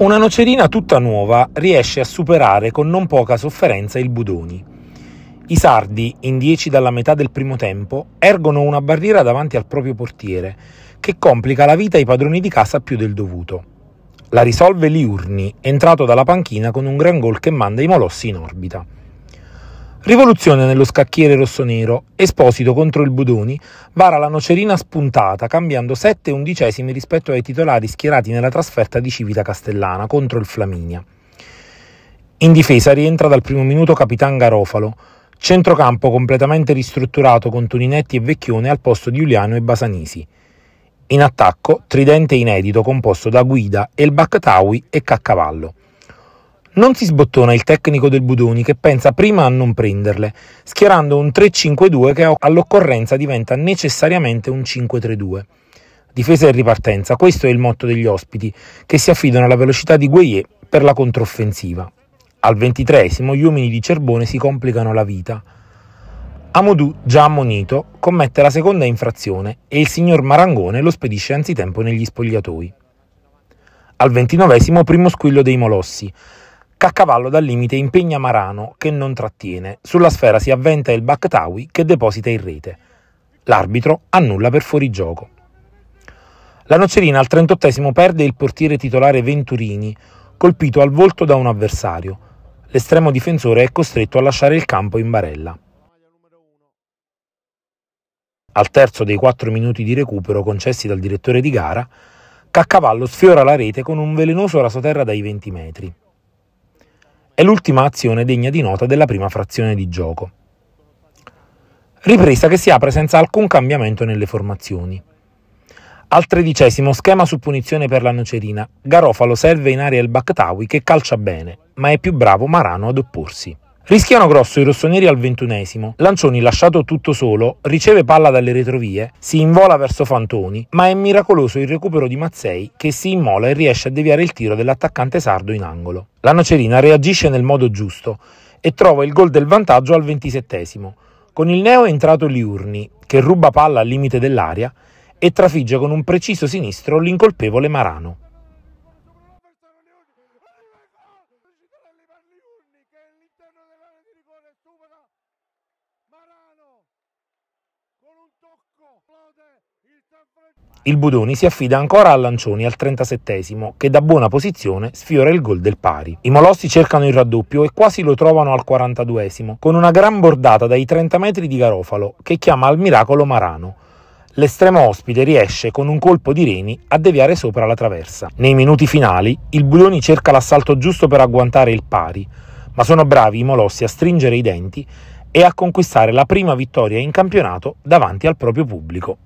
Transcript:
Una nocerina tutta nuova riesce a superare con non poca sofferenza il Budoni. I sardi, in dieci dalla metà del primo tempo, ergono una barriera davanti al proprio portiere, che complica la vita ai padroni di casa più del dovuto. La risolve Liurni, entrato dalla panchina con un gran gol che manda i Molossi in orbita. Rivoluzione nello scacchiere rossonero. Esposito contro il Budoni vara la nocerina spuntata, cambiando 7 undicesimi rispetto ai titolari schierati nella trasferta di Civita Castellana contro il Flaminia. In difesa rientra dal primo minuto Capitan Garofalo. Centrocampo completamente ristrutturato con Tuninetti e Vecchione al posto di Giuliano e Basanisi. In attacco, tridente inedito composto da Guida, El Baktawi e Caccavallo. Non si sbottona il tecnico del Budoni che pensa prima a non prenderle, schierando un 3-5-2 che all'occorrenza diventa necessariamente un 5-3-2. Difesa e ripartenza, questo è il motto degli ospiti, che si affidano alla velocità di Gueye per la controffensiva. Al ventitresimo gli uomini di Cerbone si complicano la vita. Amodou, già ammonito, commette la seconda infrazione e il signor Marangone lo spedisce anzitempo negli spogliatoi. Al ventinovesimo primo squillo dei Molossi, cavallo dal limite impegna Marano, che non trattiene. Sulla sfera si avventa il Bactawi, che deposita in rete. L'arbitro annulla per fuorigioco. La Nocerina al 38 perde il portiere titolare Venturini, colpito al volto da un avversario. L'estremo difensore è costretto a lasciare il campo in barella. Al terzo dei quattro minuti di recupero concessi dal direttore di gara, Caccavallo sfiora la rete con un velenoso rasoterra dai 20 metri è l'ultima azione degna di nota della prima frazione di gioco. Ripresa che si apre senza alcun cambiamento nelle formazioni. Al tredicesimo schema su punizione per la nocerina, Garofalo serve in area il Baktawi che calcia bene, ma è più bravo Marano ad opporsi. Rischiano grosso i rossoneri al ventunesimo. Lancioni lasciato tutto solo, riceve palla dalle retrovie, si invola verso Fantoni, ma è miracoloso il recupero di Mazzei che si immola e riesce a deviare il tiro dell'attaccante sardo in angolo. La Nocerina reagisce nel modo giusto e trova il gol del vantaggio al ventisettesimo. Con il neo è entrato Liurni, che ruba palla al limite dell'aria e trafigge con un preciso sinistro l'incolpevole Marano. che all'interno dell'area di rigore supera Il Budoni si affida ancora a Lancioni al 37 esimo che da buona posizione sfiora il gol del pari. I Molossi cercano il raddoppio e quasi lo trovano al 42 esimo con una gran bordata dai 30 metri di Garofalo che chiama al miracolo Marano. L'estremo ospite riesce con un colpo di reni a deviare sopra la traversa. Nei minuti finali il Budoni cerca l'assalto giusto per agguantare il pari, ma sono bravi i Molossi a stringere i denti e a conquistare la prima vittoria in campionato davanti al proprio pubblico.